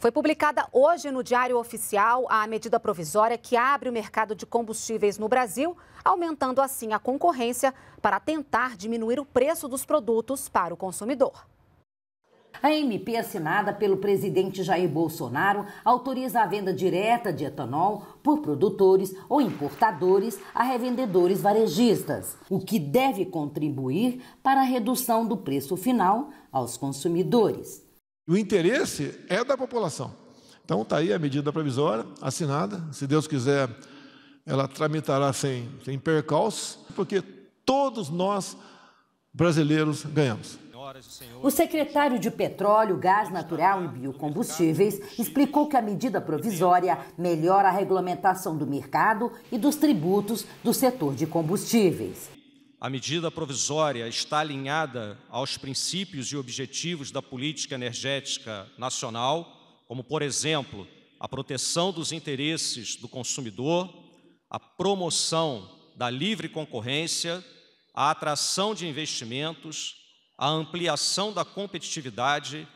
Foi publicada hoje no Diário Oficial a medida provisória que abre o mercado de combustíveis no Brasil, aumentando assim a concorrência para tentar diminuir o preço dos produtos para o consumidor. A MP assinada pelo presidente Jair Bolsonaro autoriza a venda direta de etanol por produtores ou importadores a revendedores varejistas, o que deve contribuir para a redução do preço final aos consumidores. O interesse é da população. Então está aí a medida provisória, assinada. Se Deus quiser, ela tramitará sem, sem percalços, porque todos nós brasileiros ganhamos. O secretário de Petróleo, Gás Natural e Biocombustíveis explicou que a medida provisória melhora a regulamentação do mercado e dos tributos do setor de combustíveis a medida provisória está alinhada aos princípios e objetivos da política energética nacional, como, por exemplo, a proteção dos interesses do consumidor, a promoção da livre concorrência, a atração de investimentos, a ampliação da competitividade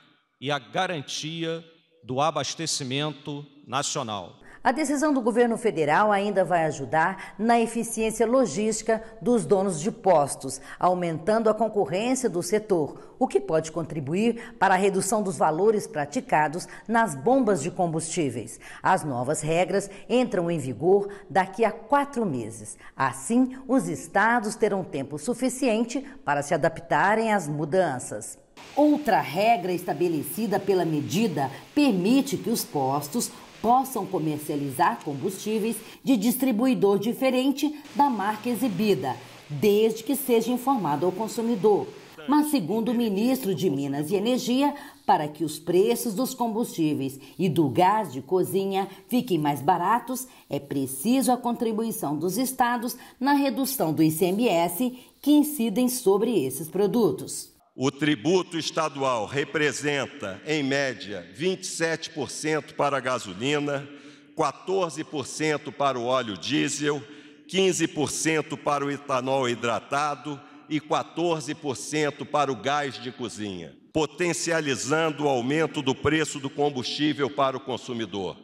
e a garantia do abastecimento nacional. A decisão do governo federal ainda vai ajudar na eficiência logística dos donos de postos, aumentando a concorrência do setor, o que pode contribuir para a redução dos valores praticados nas bombas de combustíveis. As novas regras entram em vigor daqui a quatro meses. Assim, os estados terão tempo suficiente para se adaptarem às mudanças. Outra regra estabelecida pela medida permite que os postos possam comercializar combustíveis de distribuidor diferente da marca exibida, desde que seja informado ao consumidor. Mas, segundo o ministro de Minas e Energia, para que os preços dos combustíveis e do gás de cozinha fiquem mais baratos, é preciso a contribuição dos estados na redução do ICMS que incidem sobre esses produtos. O tributo estadual representa, em média, 27% para a gasolina, 14% para o óleo diesel, 15% para o etanol hidratado e 14% para o gás de cozinha, potencializando o aumento do preço do combustível para o consumidor.